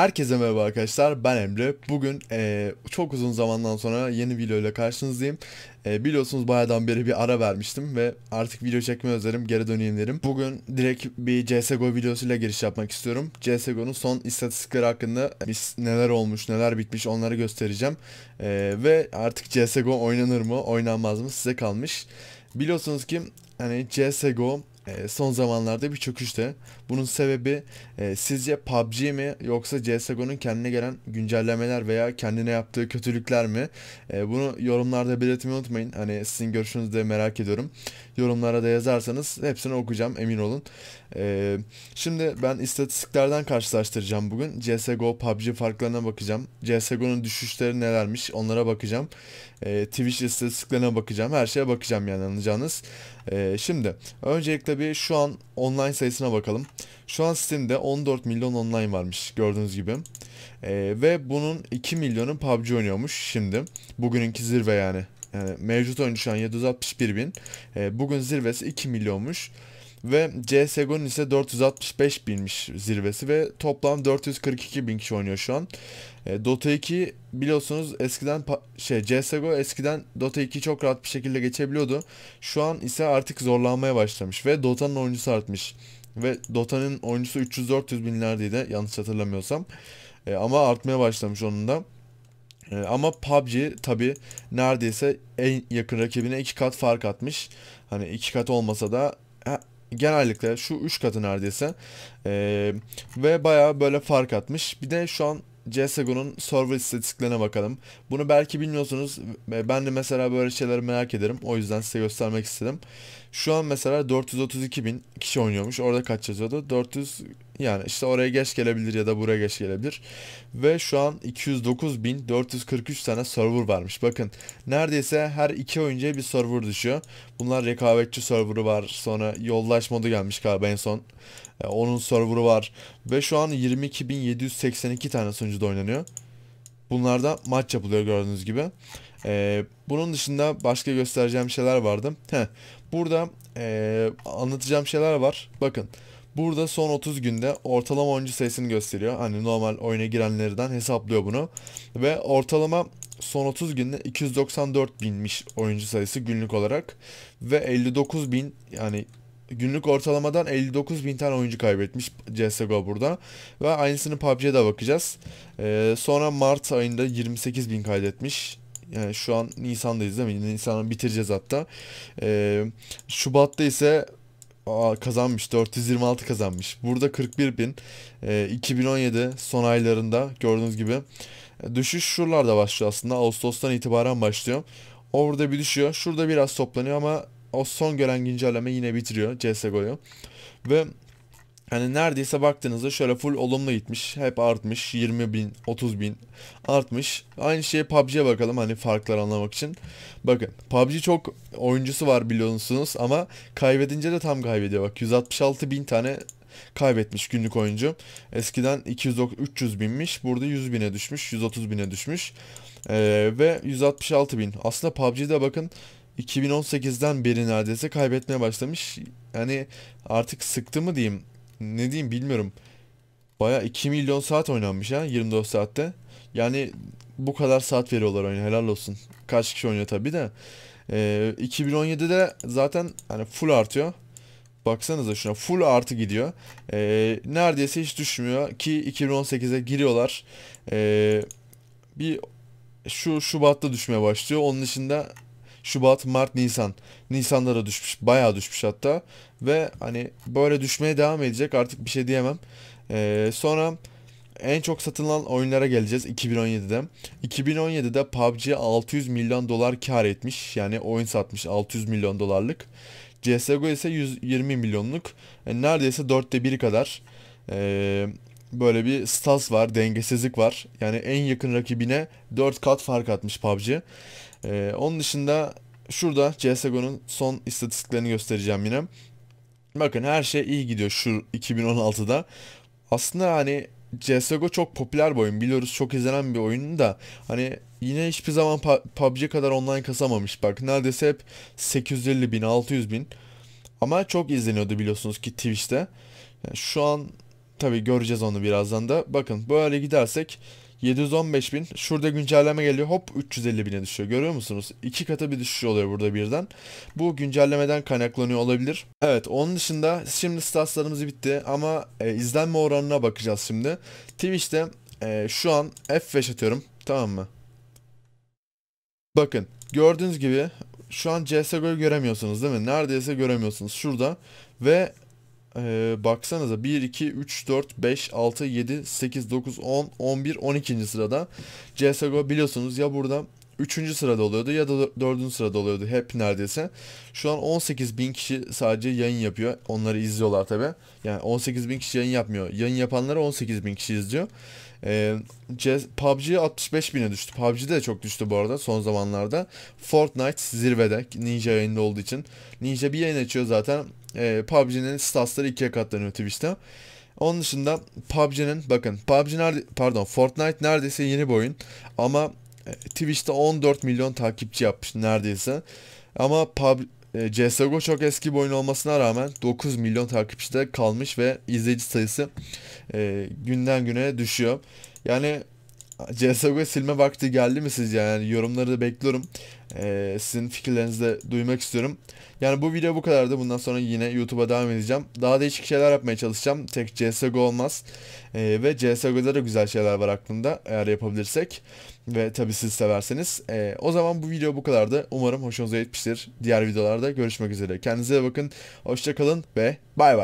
Herkese merhaba arkadaşlar ben Emre. Bugün e, çok uzun zamandan sonra yeni video ile karşınızdayım. E, biliyorsunuz bayağıdan beri bir ara vermiştim ve artık video çekme özlerim geri döneyim derim. Bugün direkt bir CSGO videosuyla giriş yapmak istiyorum. CSGO'nun son istatistikleri hakkında biz neler olmuş neler bitmiş onları göstereceğim. E, ve artık CSGO oynanır mı oynanmaz mı size kalmış. Biliyorsunuz ki hani CSGO ee, son zamanlarda bir çöküşte. Bunun sebebi e, sizce PUBG mi yoksa CSGO'nun kendine gelen güncellemeler veya kendine yaptığı kötülükler mi? E, bunu yorumlarda belirtmeyi unutmayın. Hani sizin görüşünüzü de merak ediyorum. Yorumlara da yazarsanız hepsini okuyacağım emin olun. E, şimdi ben istatistiklerden karşılaştıracağım bugün. CSGO PUBG farklarına bakacağım. CSGO'nun düşüşleri nelermiş onlara bakacağım. E, Twitch istatistiklerine bakacağım. Her şeye bakacağım yani anlayacağınız. E, şimdi öncelikle bir şu an online sayısına bakalım. Şu an Steam'de 14 milyon online varmış gördüğünüz gibi. E, ve bunun 2 milyonu PUBG oynuyormuş şimdi. Bugününki zirve yani. Yani mevcut oyuncu şu an 761 bin. E, bugün zirvesi 2 milyonmuş. Ve CSGO'nun ise 465 binmiş zirvesi ve toplam 442 bin kişi oynuyor şu an. E, Dota 2 biliyorsunuz eskiden şey CSGO eskiden Dota 2 çok rahat bir şekilde geçebiliyordu. Şu an ise artık zorlanmaya başlamış ve Dota'nın oyuncusu artmış. Ve Dota'nın oyuncusu 300-400 binlerdeydi yanlış hatırlamıyorsam. E, ama artmaya başlamış onun da. E, ama PUBG tabi neredeyse en yakın rakibine iki kat fark atmış. Hani iki kat olmasa da genellikle şu 3 katı neredeyse ee, ve baya böyle fark atmış. Bir de şu an CSGO'nun server istatistiklerine bakalım. Bunu belki bilmiyorsunuz. Ben de mesela böyle şeyleri merak ederim. O yüzden size göstermek istedim. Şu an mesela 432 bin kişi oynuyormuş. Orada kaç yazıyordu? 400 yani işte oraya geç gelebilir ya da buraya geç gelebilir. Ve şu an 209.443 tane server varmış. Bakın neredeyse her iki oyuncuya bir server düşüyor. Bunlar rekabetçi serverı var. Sonra yoldaş modu gelmiş galiba en son. E, onun serverı var. Ve şu an 22.782 tane da oynanıyor. Bunlarda maç yapılıyor gördüğünüz gibi. Ee, bunun dışında başka göstereceğim şeyler vardı. Heh, burada e, anlatacağım şeyler var. Bakın Burada son 30 günde ortalama oyuncu sayısını gösteriyor. Hani normal oyuna girenlerden hesaplıyor bunu. Ve ortalama son 30 günde 294 binmiş oyuncu sayısı günlük olarak. Ve 59 bin yani günlük ortalamadan 59 bin tane oyuncu kaybetmiş CSGO burada. Ve aynısını PUBG'ye de bakacağız. Ee, sonra Mart ayında 28 bin kaydetmiş. Yani şu an Nisan'dayız değil mi? Nisan'ı bitireceğiz hatta. Ee, Şubat'ta ise Aa, kazanmış 426 kazanmış. Burada 41 bin. E, ee, 2017 son aylarında gördüğünüz gibi. E, düşüş şuralarda başlıyor aslında. Ağustos'tan itibaren başlıyor. Orada bir düşüyor. Şurada biraz toplanıyor ama o son gelen güncelleme yine bitiriyor CSGO'yu. Ve Hani neredeyse baktığınızda şöyle full olumlu gitmiş. Hep artmış. 20 bin, 30 bin artmış. Aynı şeye PUBG'ye bakalım hani farkları anlamak için. Bakın PUBG çok oyuncusu var biliyorsunuz ama kaybedince de tam kaybediyor. Bak 166 bin tane kaybetmiş günlük oyuncu. Eskiden 200 300 binmiş. Burada 100 bine düşmüş. 130 bine düşmüş. Ee, ve 166 bin. Aslında PUBG'de bakın 2018'den beri neredeyse kaybetmeye başlamış. Yani artık sıktı mı diyeyim ne diyeyim bilmiyorum. Baya 2 milyon saat oynanmış ha 24 saatte. Yani bu kadar saat veriyorlar oyuna helal olsun. Kaç kişi oynuyor tabi de. Ee, 2017'de zaten hani full artıyor. Baksanıza şuna full artı gidiyor. Ee, neredeyse hiç düşmüyor ki 2018'e giriyorlar. Ee, bir şu Şubat'ta düşmeye başlıyor. Onun dışında Şubat, Mart, Nisan. Nisanlara düşmüş. Bayağı düşmüş hatta. Ve hani böyle düşmeye devam edecek. Artık bir şey diyemem. Ee, sonra en çok satılan oyunlara geleceğiz 2017'de. 2017'de PUBG 600 milyon dolar kar etmiş. Yani oyun satmış 600 milyon dolarlık. CSGO ise 120 milyonluk. Yani e, neredeyse dörtte biri kadar. Ee, böyle bir stas var, dengesizlik var. Yani en yakın rakibine 4 kat fark atmış PUBG. Ee, onun dışında şurada CSGO'nun son istatistiklerini göstereceğim yine. Bakın her şey iyi gidiyor şu 2016'da. Aslında hani CSGO çok popüler bir oyun biliyoruz çok izlenen bir oyun da hani yine hiçbir zaman PUBG kadar online kasamamış bak neredeyse hep 850 bin 600 bin ama çok izleniyordu biliyorsunuz ki Twitch'te yani şu an tabi göreceğiz onu birazdan da bakın böyle gidersek 715 bin. Şurada güncelleme geliyor. Hop 350 bine düşüyor. Görüyor musunuz? İki katı bir düşüş oluyor burada birden. Bu güncellemeden kaynaklanıyor olabilir. Evet onun dışında şimdi statslarımız bitti ama e, izlenme oranına bakacağız şimdi. Twitch'te e, şu an F5 atıyorum. Tamam mı? Bakın gördüğünüz gibi şu an CSGO'yu göremiyorsunuz değil mi? Neredeyse göremiyorsunuz şurada. Ve ee, baksanıza 1, 2, 3, 4, 5, 6, 7, 8, 9, 10, 11, 12. sırada. CSGO biliyorsunuz ya burada 3. sırada oluyordu ya da 4. sırada oluyordu hep neredeyse. Şu an 18 bin kişi sadece yayın yapıyor. Onları izliyorlar tabi. Yani 18 bin kişi yayın yapmıyor. Yayın yapanları 18 bin kişi izliyor. E, PUBG 65 bine düştü. PUBG de çok düştü bu arada son zamanlarda. Fortnite zirvede Ninja yayında olduğu için. Ninja bir yayın açıyor zaten. E, ee, PUBG'nin statsları ikiye katlanıyor Twitch'te. Onun dışında PUBG'nin bakın PUBG nerede pardon Fortnite neredeyse yeni bir oyun ama e, Twitch'te 14 milyon takipçi yapmış neredeyse. Ama pub, e, CSGO çok eski bir oyun olmasına rağmen 9 milyon takipçide kalmış ve izleyici sayısı e, günden güne düşüyor. Yani CSGO silme vakti geldi mi sizce? Yani yorumları da bekliyorum. Ee, sizin fikirlerinizi de duymak istiyorum. Yani bu video bu kadardı. Bundan sonra yine YouTube'a devam edeceğim. Daha değişik şeyler yapmaya çalışacağım. Tek CSGO olmaz. Ee, ve CSGO'da da güzel şeyler var aklımda. Eğer yapabilirsek. Ve tabi siz severseniz. Ee, o zaman bu video bu kadardı. Umarım hoşunuza gitmiştir. Diğer videolarda görüşmek üzere. Kendinize bakın. Hoşçakalın ve bay bay.